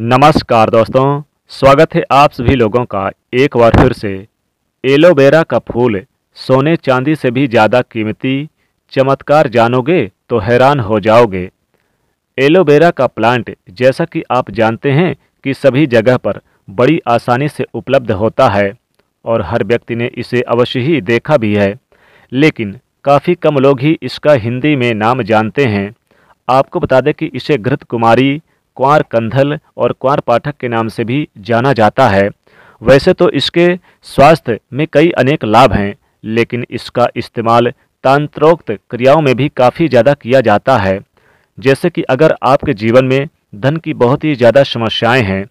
नमस्कार दोस्तों स्वागत है आप सभी लोगों का एक बार फिर से एलोवेरा का फूल सोने चांदी से भी ज़्यादा कीमती चमत्कार जानोगे तो हैरान हो जाओगे एलोवेरा का प्लांट जैसा कि आप जानते हैं कि सभी जगह पर बड़ी आसानी से उपलब्ध होता है और हर व्यक्ति ने इसे अवश्य ही देखा भी है लेकिन काफ़ी कम लोग ही इसका हिंदी में नाम जानते हैं आपको बता दें कि इसे घृत कुमारी कुंवर कंधल और कुंवर पाठक के नाम से भी जाना जाता है वैसे तो इसके स्वास्थ्य में कई अनेक लाभ हैं लेकिन इसका इस्तेमाल तांत्रोक्त क्रियाओं में भी काफ़ी ज़्यादा किया जाता है जैसे कि अगर आपके जीवन में धन की बहुत ही ज़्यादा समस्याएं हैं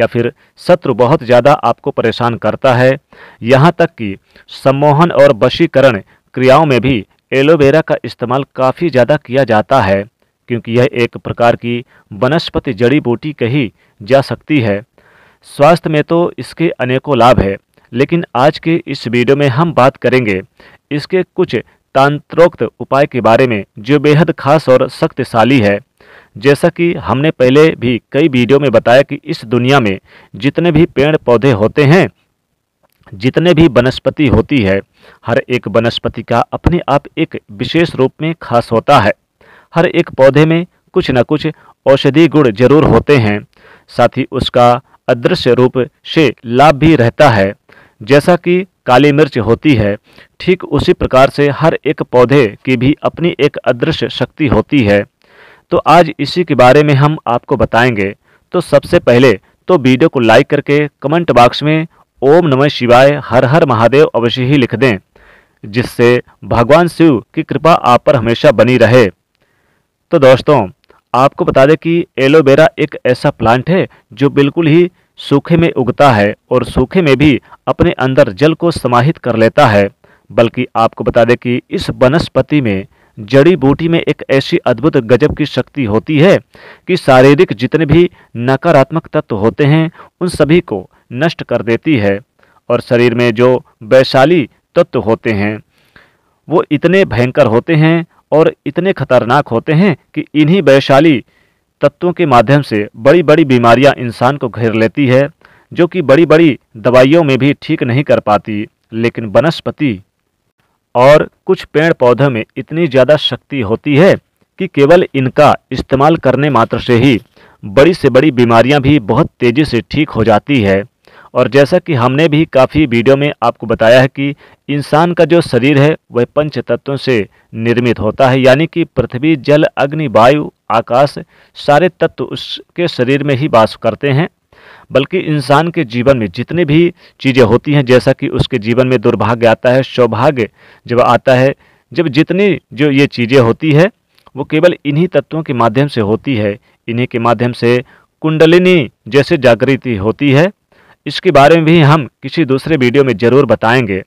या फिर शत्रु बहुत ज़्यादा आपको परेशान करता है यहाँ तक कि सम्मोहन और वशीकरण क्रियाओं में भी एलोवेरा का इस्तेमाल काफ़ी ज़्यादा किया जाता है क्योंकि यह एक प्रकार की वनस्पति जड़ी बूटी कही जा सकती है स्वास्थ्य में तो इसके अनेकों लाभ है लेकिन आज के इस वीडियो में हम बात करेंगे इसके कुछ तांत्रोक्त उपाय के बारे में जो बेहद खास और शक्तिशाली है जैसा कि हमने पहले भी कई वीडियो में बताया कि इस दुनिया में जितने भी पेड़ पौधे होते हैं जितने भी वनस्पति होती है हर एक वनस्पति का अपने आप एक विशेष रूप में खास होता है हर एक पौधे में कुछ न कुछ औषधि गुण जरूर होते हैं साथ ही उसका अदृश्य रूप से लाभ भी रहता है जैसा कि काली मिर्च होती है ठीक उसी प्रकार से हर एक पौधे की भी अपनी एक अदृश्य शक्ति होती है तो आज इसी के बारे में हम आपको बताएंगे तो सबसे पहले तो वीडियो को लाइक करके कमेंट बॉक्स में ओम नमः शिवाय हर हर महादेव अवश्य ही लिख दें जिससे भगवान शिव की कृपा आप पर हमेशा बनी रहे तो दोस्तों आपको बता दें कि एलोवेरा एक ऐसा प्लांट है जो बिल्कुल ही सूखे में उगता है और सूखे में भी अपने अंदर जल को समाहित कर लेता है बल्कि आपको बता दें कि इस वनस्पति में जड़ी बूटी में एक ऐसी अद्भुत गजब की शक्ति होती है कि शारीरिक जितने भी नकारात्मक तत्व होते हैं उन सभी को नष्ट कर देती है और शरीर में जो वैशाली तत्व होते हैं वो इतने भयंकर होते हैं और इतने खतरनाक होते हैं कि इन्हीं वैशाली तत्वों के माध्यम से बड़ी बड़ी बीमारियां इंसान को घेर लेती है जो कि बड़ी बड़ी दवाइयों में भी ठीक नहीं कर पाती लेकिन वनस्पति और कुछ पेड़ पौधों में इतनी ज़्यादा शक्ति होती है कि केवल इनका इस्तेमाल करने मात्र से ही बड़ी से बड़ी बीमारियां भी बहुत तेज़ी से ठीक हो जाती है और जैसा कि हमने भी काफ़ी वीडियो में आपको बताया है कि इंसान का जो शरीर है वह पंच तत्वों से निर्मित होता है यानी कि पृथ्वी जल अग्नि वायु आकाश सारे तत्व उसके शरीर में ही वास करते हैं बल्कि इंसान के जीवन में जितनी भी चीज़ें होती हैं जैसा कि उसके जीवन में दुर्भाग्य आता है सौभाग्य जब आता है जब जितनी जो ये चीज़ें होती है वो केवल इन्हीं तत्वों के माध्यम से होती है इन्हीं के माध्यम से कुंडलिनी जैसे जागृति होती है इसके बारे में भी हम किसी दूसरे वीडियो में ज़रूर बताएंगे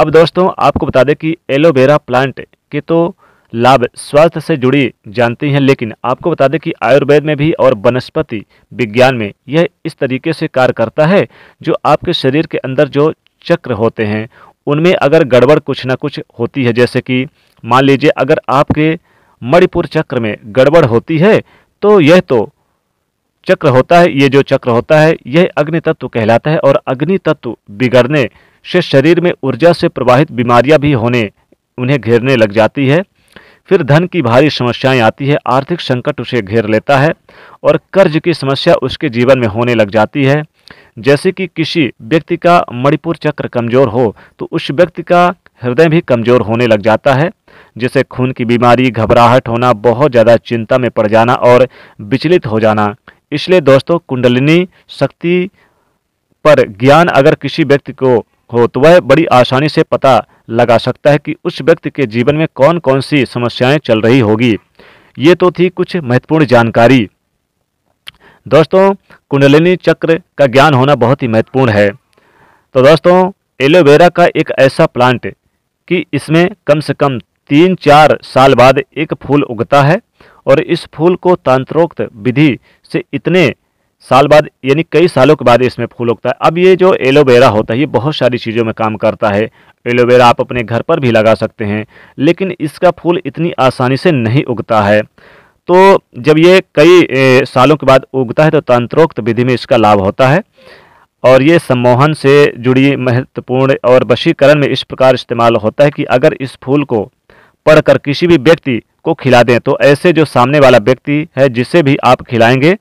अब दोस्तों आपको बता दें कि एलोवेरा प्लांट के तो लाभ स्वास्थ्य से जुड़ी जानती हैं लेकिन आपको बता दें कि आयुर्वेद में भी और वनस्पति विज्ञान में यह इस तरीके से कार्य करता है जो आपके शरीर के अंदर जो चक्र होते हैं उनमें अगर गड़बड़ कुछ ना कुछ होती है जैसे कि मान लीजिए अगर आपके मणिपुर चक्र में गड़बड़ होती है तो यह तो चक्र होता है ये जो चक्र होता है यह अग्नि तत्व कहलाता है और अग्नि तत्व बिगड़ने से शरीर में ऊर्जा से प्रवाहित बीमारियां भी होने उन्हें घेरने लग जाती है फिर धन की भारी समस्याएं आती है आर्थिक संकट उसे घेर लेता है और कर्ज की समस्या उसके जीवन में होने लग जाती है जैसे कि किसी व्यक्ति का मणिपुर चक्र कमजोर हो तो उस व्यक्ति का हृदय भी कमजोर होने लग जाता है जैसे खून की बीमारी घबराहट होना बहुत ज़्यादा चिंता में पड़ जाना और विचलित हो जाना इसलिए दोस्तों कुंडलिनी शक्ति पर ज्ञान अगर किसी व्यक्ति को हो तो वह बड़ी आसानी से पता लगा सकता है कि उस व्यक्ति के जीवन में कौन कौन सी समस्याएं चल रही होगी ये तो थी कुछ महत्वपूर्ण जानकारी दोस्तों कुंडलिनी चक्र का ज्ञान होना बहुत ही महत्वपूर्ण है तो दोस्तों एलोवेरा का एक ऐसा प्लांट कि इसमें कम से कम तीन चार साल बाद एक फूल उगता है और इस फूल को तांत्रोक्त विधि से इतने साल बाद यानी कई सालों के बाद इसमें फूल उगता है अब ये जो एलोवेरा होता है ये बहुत सारी चीज़ों में काम करता है एलोवेरा आप अपने घर पर भी लगा सकते हैं लेकिन इसका फूल इतनी आसानी से नहीं उगता है तो जब ये कई सालों के बाद उगता है तो तंत्रोक्त विधि में इसका लाभ होता है और ये सम्मोहन से जुड़ी महत्वपूर्ण और वशीकरण में इस प्रकार इस्तेमाल होता है कि अगर इस फूल को पढ़कर किसी भी व्यक्ति को खिला दें तो ऐसे जो सामने वाला व्यक्ति है जिसे भी आप खिलाएंगे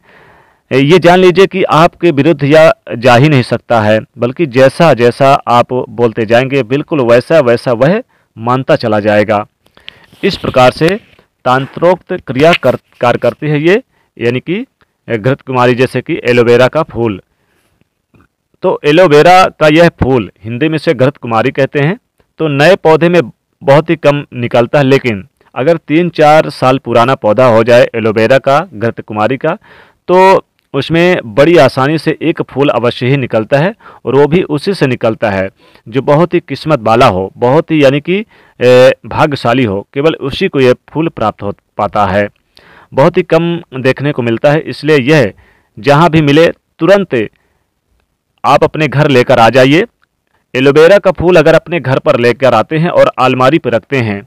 ये जान लीजिए कि आपके विरुद्ध या जा ही नहीं सकता है बल्कि जैसा जैसा आप बोलते जाएंगे बिल्कुल वैसा वैसा वह मानता चला जाएगा इस प्रकार से तांत्रोक्त क्रिया कर कार्य करती है ये यानी कि घृत कुमारी जैसे कि एलोवेरा का फूल तो एलोवेरा का यह फूल हिंदी में से घृत कुमारी कहते हैं तो नए पौधे में बहुत ही कम निकलता है लेकिन अगर तीन चार साल पुराना पौधा हो जाए एलोवेरा का घृत कुमारी का तो उसमें बड़ी आसानी से एक फूल अवश्य ही निकलता है और वो भी उसी से निकलता है जो बहुत ही किस्मत वाला हो बहुत ही यानी कि भाग्यशाली हो केवल उसी को यह फूल प्राप्त हो पाता है बहुत ही कम देखने को मिलता है इसलिए यह जहाँ भी मिले तुरंत आप अपने घर लेकर आ जाइए एलोवेरा का फूल अगर अपने घर पर लेकर आते हैं और आलमारी पर रखते हैं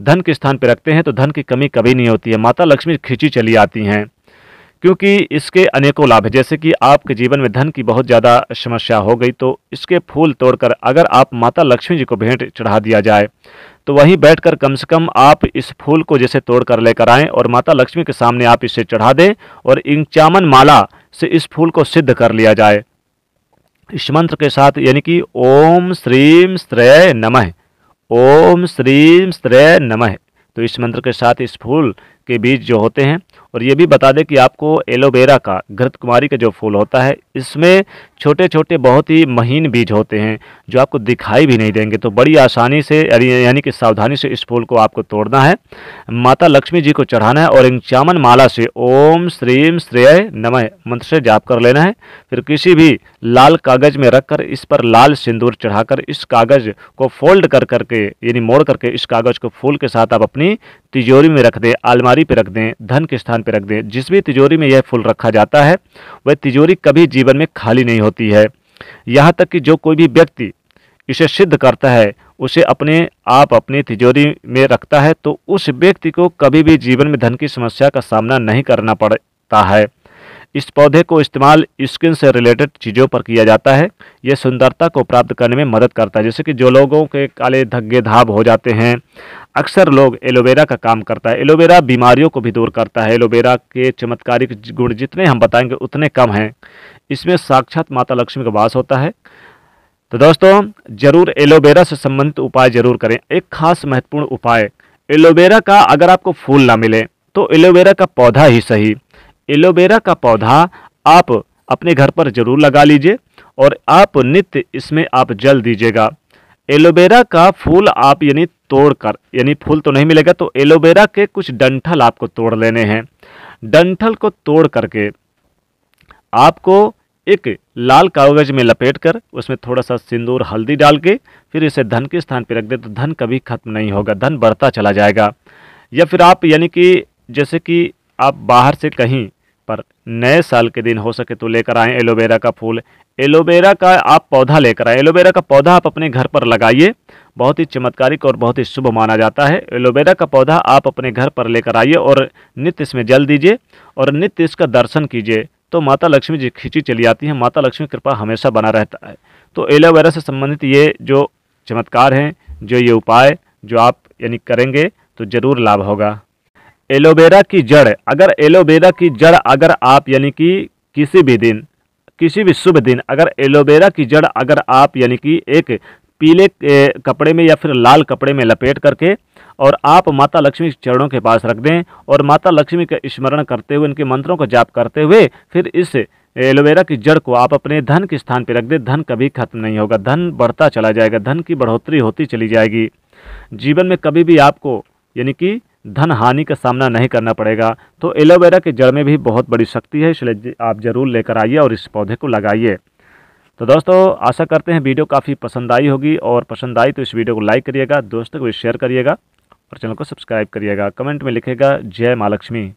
धन के स्थान पर रखते हैं तो धन की कमी कभी नहीं होती है माता लक्ष्मी खींची चली आती हैं क्योंकि इसके अनेकों लाभ है जैसे कि आपके जीवन में धन की बहुत ज़्यादा समस्या हो गई तो इसके फूल तोड़कर अगर आप माता लक्ष्मी जी को भेंट चढ़ा दिया जाए तो वहीं बैठकर कम से कम आप इस फूल को जैसे तोड़कर लेकर आएँ और माता लक्ष्मी के सामने आप इसे चढ़ा दें और इंचामन माला से इस फूल को सिद्ध कर लिया जाए इस मंत्र के साथ यानी कि ओम श्रीम श्रेय नमः ओम श्रीम श्रेय नमः तो इस मंत्र के साथ इस फूल के बीज जो होते हैं और ये भी बता दें कि आपको एलोवेरा का घृत कुमारी का जो फूल होता है इसमें छोटे छोटे बहुत ही महीन बीज होते हैं जो आपको दिखाई भी नहीं देंगे तो बड़ी आसानी से यानी कि सावधानी से इस फूल को आपको तोड़ना है माता लक्ष्मी जी को चढ़ाना है और इन माला से ओम श्रीम श्रेय नमय मंत्र से जाप कर लेना है फिर किसी भी लाल कागज़ में रखकर इस पर लाल सिंदूर चढ़ाकर इस कागज़ को फोल्ड कर करके यानी मोड़ करके इस कागज़ को फूल के साथ आप अपनी तिजोरी में रख दें आलमारी पर रख दें धन के स्थान पर रख दें जिस भी तिजोरी में यह फूल रखा जाता है वह तिजोरी कभी जीवन में खाली नहीं होती है यहाँ तक कि जो कोई भी व्यक्ति इसे सिद्ध करता है उसे अपने आप अपनी तिजोरी में रखता है तो उस व्यक्ति को कभी भी जीवन में धन की समस्या का सामना नहीं करना पड़ता है इस पौधे को इस्तेमाल स्किन से रिलेटेड चीज़ों पर किया जाता है ये सुंदरता को प्राप्त करने में मदद करता है जैसे कि जो लोगों के काले धग्गे धाब हो जाते हैं अक्सर लोग एलोवेरा का काम करता है एलोवेरा बीमारियों को भी दूर करता है एलोवेरा के चमत्कारिक गुण जितने हम बताएंगे उतने कम हैं इसमें साक्षात माता लक्ष्मी का वास होता है तो दोस्तों ज़रूर एलोवेरा से संबंधित उपाय ज़रूर करें एक खास महत्वपूर्ण उपाय एलोवेरा का अगर आपको फूल ना मिले तो एलोवेरा का पौधा ही सही एलोवेरा का पौधा आप अपने घर पर जरूर लगा लीजिए और आप नित्य इसमें आप जल दीजिएगा एलोवेरा का फूल आप यानी तोड़कर यानी फूल तो नहीं मिलेगा तो एलोवेरा के कुछ डंठल आपको तोड़ लेने हैं डंठल को तोड़ करके आपको एक लाल कागज में लपेट कर उसमें थोड़ा सा सिंदूर हल्दी डाल के फिर इसे धन के स्थान पर रख दे तो धन कभी खत्म नहीं होगा धन बढ़ता चला जाएगा या फिर आप यानी कि जैसे कि आप बाहर से कहीं नए साल के दिन हो सके तो लेकर आएँ एलोवेरा का फूल एलोवेरा का आप पौधा लेकर आएँ एलोवेरा का पौधा आप अपने घर पर लगाइए बहुत ही चमत्कारिक और बहुत ही शुभ माना जाता है एलोवेरा का पौधा आप अपने घर पर लेकर आइए और नित्य इसमें जल दीजिए और नित्य इसका दर्शन कीजिए तो माता लक्ष्मी जी खींची चली आती हैं माता लक्ष्मी कृपा हमेशा बना रहता है तो एलोवेरा से संबंधित ये जो चमत्कार हैं जो ये उपाय जो आप यानी करेंगे तो ज़रूर लाभ होगा एलोवेरा की जड़ अगर एलोवेरा की जड़ अगर आप यानी कि किसी भी दिन किसी भी शुभ दिन अगर एलोवेरा की जड़ अगर आप यानी कि एक पीले कपड़े में या फिर लाल कपड़े में लपेट करके और आप माता लक्ष्मी के चरणों के पास रख दें और माता लक्ष्मी का स्मरण करते हुए इनके मंत्रों को जाप करते हुए फिर इस एलोवेरा की जड़ को आप अपने धन के स्थान पर रख दें धन कभी खत्म नहीं होगा धन बढ़ता चला जाएगा धन की बढ़ोतरी होती चली जाएगी जीवन में कभी भी आपको यानी कि धन हानि का सामना नहीं करना पड़ेगा तो एलोवेरा के जड़ में भी बहुत बड़ी शक्ति है इसलिए आप ज़रूर लेकर आइए और इस पौधे को लगाइए तो दोस्तों आशा करते हैं वीडियो काफ़ी पसंद आई होगी और पसंद आई तो इस वीडियो को लाइक करिएगा दोस्तों को शेयर करिएगा और चैनल को सब्सक्राइब करिएगा कमेंट में लिखेगा जय माँ लक्ष्मी